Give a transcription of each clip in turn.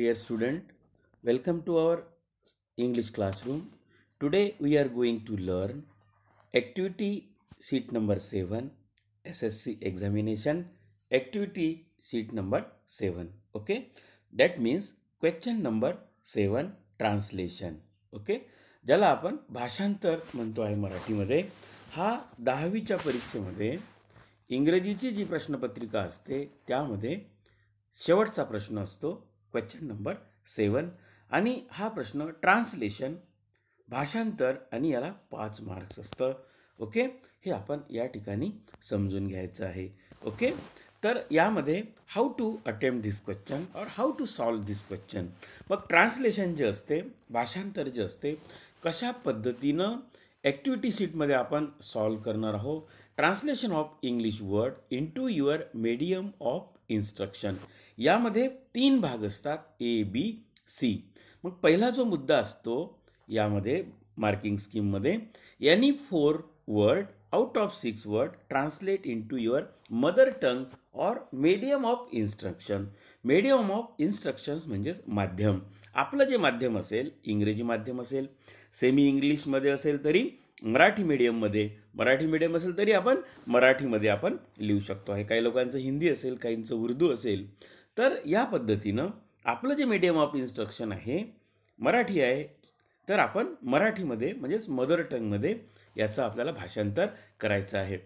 dear student welcome to our english classroom today we are going to learn activity sheet number 7 ssc examination activity sheet number 7 okay that means question number 7 translation okay ज्याला आपण भाषांतर म्हणतो आहे मराठीमध्ये हा दहावीच्या परीक्षेमध्ये इंग्रजीची जी प्रश्नपत्रिका असते त्यामध्ये शेवटचा प्रश्न असतो क्वेश्चन नंबर सेवन आणि हा प्रश्न ट्रान्सलेशन भाषांतर आणि याला पाच मार्क्स असतं ओके हे आपण या ठिकाणी समजून घ्यायचं आहे ओके तर यामध्ये how to attempt this question और how to solve this question मग ट्रान्सलेशन जे असते भाषांतर जे असते कशा पद्धतीनं ॲक्टिव्हिटी शीटमध्ये आपण सॉल्व करणार आहोत translation of English word into your medium of instruction यामध्ये तीन भाग असतात ए बी सी मग पहिला जो मुद्दा असतो यामध्ये मार्किंग स्कीममध्ये any four word out of six word translate into your mother tongue or medium of instruction medium of instructions म्हणजेच माध्यम आपलं जे माध्यम असेल इंग्रजी माध्यम असेल सेमी इंग्लिशमध्ये असेल तरी मराठी मीडियममध्ये मराठी मीडियम असेल तरी आपण मराठीमध्ये आपण लिहू शकतो आहे काही लोकांचं हिंदी असेल काहींचं उर्दू असेल तर या पद्धतीनं आपलं जे मीडियम ऑफ इन्स्ट्रक्शन आहे मराठी आहे तर आपण मराठीमध्ये म्हणजेच मदर टंगमध्ये याचं आपल्याला भाषांतर करायचं आहे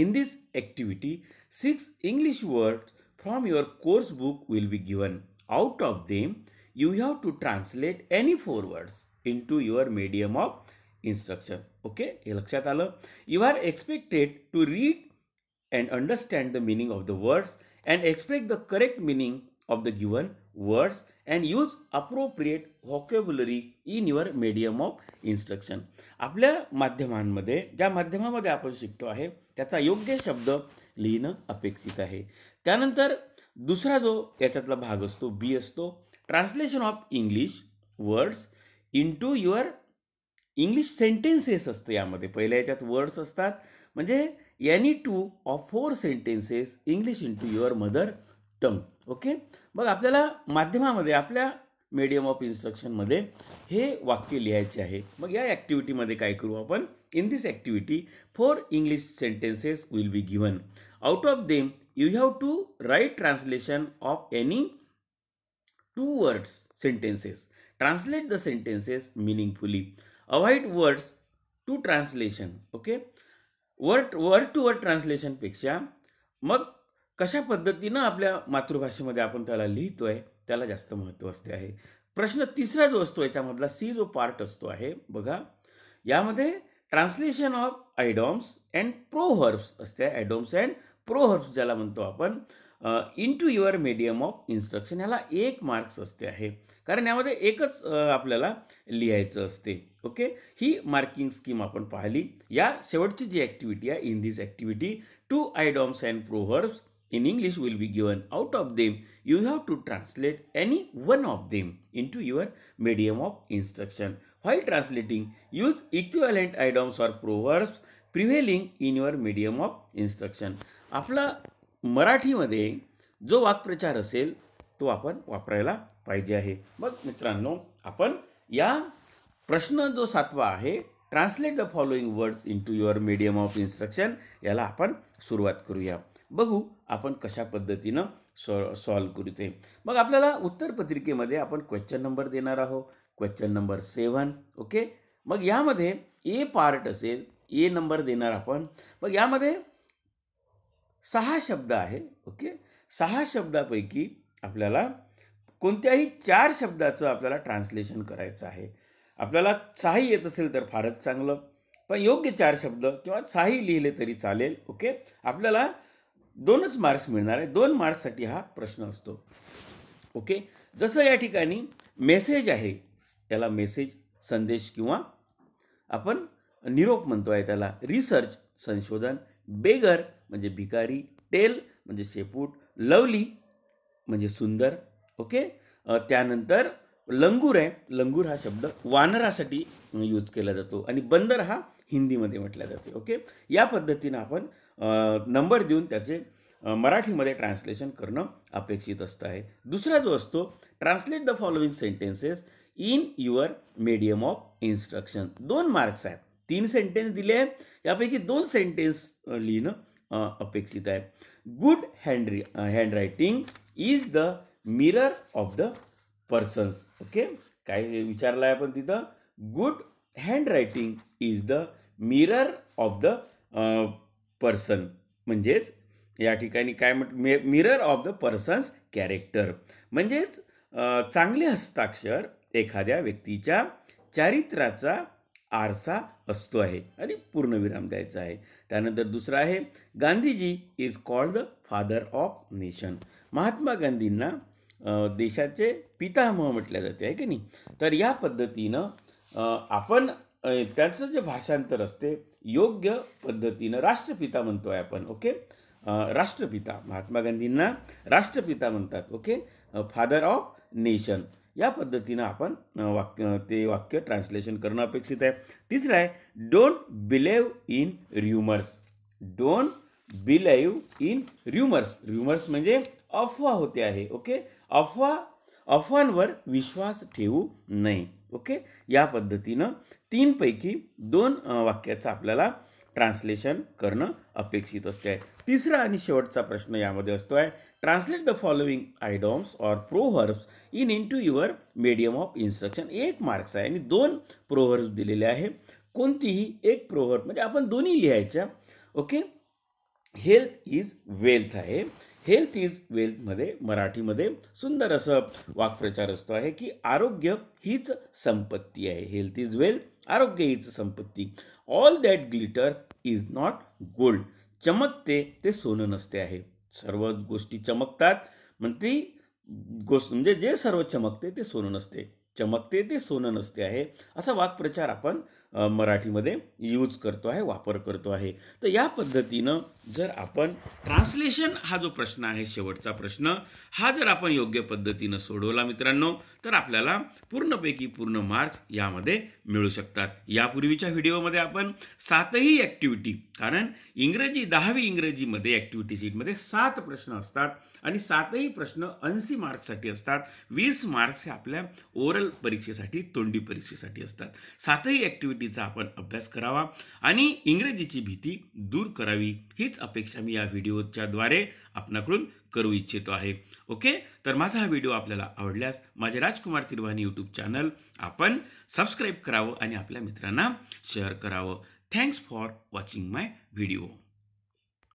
in this activity six English word from your course book will be given out of them you have to translate any four words into your medium of instruction okay हे लक्षात आलं you are expected to read and understand the meaning of the words and explain the correct meaning of the given words and use appropriate vocabulary in your medium of instruction आपल्या माध्यमांमध्ये ज्या माध्यमामध्ये आपण शिकतो आहे त्याचा योग्य शब्द लिहिणं अपेक्षित आहे त्यानंतर दुसरा जो याच्यातला भाग असतो बी असतो translation of English words to your English sentences असतं यामध्ये पहिल्या याच्यात वर्ड्स असतात म्हणजे any two of four sentences English into your mother tongue okay मग आपल्याला माध्यमामध्ये आपल्या मीडियम ऑफ इन्स्ट्रक्शनमध्ये हे वाक्य लिहायचे आहे मग या ॲक्टिव्हिटीमध्ये काय करू आपण in this activity four English sentences will be given out of them you have to write translation of any two words sentences translate the sentences meaningfully avoid words to translation okay word word to word ट्रान्सलेशनपेक्षा मग कशा पद्धतीनं आपल्या मातृभाषेमध्ये आपण त्याला लिहितो आहे त्याला जास्त महत्त्व असते आहे प्रश्न तिसरा जो असतो याच्यामधला सी जो पार्ट असतो आहे बघा यामध्ये translation of idioms and proverbs असते आयडॉम्स अँड प्रोहर्ब्स ज्याला म्हणतो आपण into your medium of instruction ह्याला एक मार्क्स असते आहे कारण यामध्ये एकच आपल्याला लिहायचं असते ओके ही मार्किंग स्कीम आपण पाहिली या शेवटची जी ॲक्टिव्हिटी आहे in this activity two idioms and proverbs in English will be given out of them you have to translate any one of them into your medium of instruction why translating use equivalent idioms or proverbs prevailing in your medium of instruction आपला मराठीमध्ये जो वाक्प्रचार असेल तो आपण वापरायला पाहिजे आहे मग मित्रांनो आपण या प्रश्न जो सातवा आहे translate the following words into your medium of instruction याला आपण सुरुवात करूया बघू आपण कशा पद्धतीनं सॉ सॉल्व करू ते मग आपल्याला उत्तर पत्रिकेमध्ये आपण क्वेश्चन नंबर देणार आहोत क्वेश्चन नंबर सेवन ओके मग यामध्ये ए पार्ट असेल ए नंबर देणार आपण मग यामध्ये सहा शब्द आहे ओके सहा शब्दापैकी आपल्याला कोणत्याही चार शब्दाचं आपल्याला ट्रान्सलेशन करायचं आहे आपल्याला सहाही येत असेल तर फारच चांगलं पण योग्य चार शब्द किंवा सहाही लिहिले तरी चालेल ओके आपल्याला दोनच मार्क्स मिळणार आहे दोन मार्क्ससाठी हा प्रश्न असतो ओके जसं या ठिकाणी मेसेज आहे त्याला मेसेज संदेश किंवा आपण निरोप म्हणतो आहे त्याला रिसर्च संशोधन बेगर म्हणजे भिकारी टेल म्हणजे शेपूट लवली म्हणजे सुंदर ओके त्यानंतर लंगूर आहे लंगूर हा शब्द वानरासाठी यूज केला जातो आणि बंदर हा हिंदीमध्ये म्हटला जाते ओके या पद्धतीनं आपण नंबर देऊन त्याचे मराठीमध्ये ट्रान्सलेशन करणं अपेक्षित असतं आहे दुसरा जो असतो translate the following sentences in your medium of instruction दोन मार्क्स आहेत तीन सेंटेन्स दिले आहेत यापैकी दोन सेंटेन्स लिहिणं अपेक्षित आहे good handwriting is the mirror of the person's okay काय विचारलं आहे आपण तिथं good writing is the mirror of the person म्हणजेच या ठिकाणी काय म्हट mirror of the person's character म्हणजेच चांगले हस्ताक्षर एखाद्या व्यक्तीच्या चारित्र्याचा आरसा असतो आहे आणि पूर्णविराम द्यायचा आहे त्यानंतर दुसरा आहे Gandhiji is called the father of nation Mahatma गांधींना देशाचे पितामह म्हटले जाते आहे की नाही तर या पद्धतीनं आपण त्याचं जे भाषांतर असते योग्य पद्धतीनं राष्ट्रपिता म्हणतो आहे आपण ओके राष्ट्रपिता महात्मा गांधींना राष्ट्रपिता म्हणतात ओके फादर ऑफ नेशन या पद्धतीनं आपण वाक्य ते वाक्य ट्रान्सलेशन करणं अपेक्षित आहे तिसरं आहे don't believe in rumours don't believe in rumours rumours म्हणजे अफवा होते आहे ओके अफवा अफवांवर विश्वास ठेवू नये ओके या पद्धतीनं तीनपैकी दोन वाक्याचा आपल्याला ट्रान्सलेशन करणं अपेक्षित असते आहे तिसरा आणि शेवटचा प्रश्न यामध्ये असतो आहे translate the following idioms or proverbs in into your medium of instruction एक मार्क्स आहे आणि दोन प्रोहर्ब्स दिलेले आहे कोणतीही एक प्रोहर्ब म्हणजे आपण दोन्ही लिहायच्या ओके हेल्थ इज वेल्थ आहे हेल्थ इज वेल्थमध्ये मराठीमध्ये सुंदर असं वाक्प्रचार असतो आहे की आरोग्य हीच संपत्ती आहे हेल्थ इज वेल्थ आरोग्य हीच संपत्ती all that glitters is not gold चमकते ते सोनं नसते आहे सर्व गोष्टी चमकतात म्हणते गोष्ट म्हणजे जे सर्व चमकते ते सोनं नसते चमकते ते सोनं नसते आहे असा वाक्प्रचार आपण मराठीमध्ये यूज करतो आहे वापर करतो आहे तर या पद्धतीनं जर आपण ट्रान्सलेशन हा जो प्रश्न आहे शेवटचा प्रश्न हा जर आपण योग्य पद्धतीनं सोडवला मित्रांनो तर आपल्याला पूर्णपैकी पूर्ण मार्क्स यामध्ये मिळू शकतात यापूर्वीच्या व्हिडिओमध्ये आपण सातही ॲक्टिव्हिटी कारण इंग्रजी दहावी इंग्रजीमध्ये ॲक्टिव्हिटी सीटमध्ये सात प्रश्न असतात आणि सातही प्रश्न ऐंशी मार्क्ससाठी असतात वीस मार्क्स हे आपल्या ओरल परीक्षेसाठी तोंडी परीक्षेसाठी असतात सातही ॲक्टिव्हिटी कॉन्टिन्युटीचा आपण अभ्यास करावा आणि इंग्रजीची भीती दूर करावी हीच अपेक्षा मी या व्हिडिओच्या द्वारे आपणाकडून करू इच्छितो आहे ओके तर माझा हा व्हिडिओ आपल्याला आवडल्यास माझे राजकुमार तिरवानी यूट्यूब चॅनल आपण सबस्क्राईब करावं आणि आपल्या मित्रांना शेअर करावं thanks for watching my video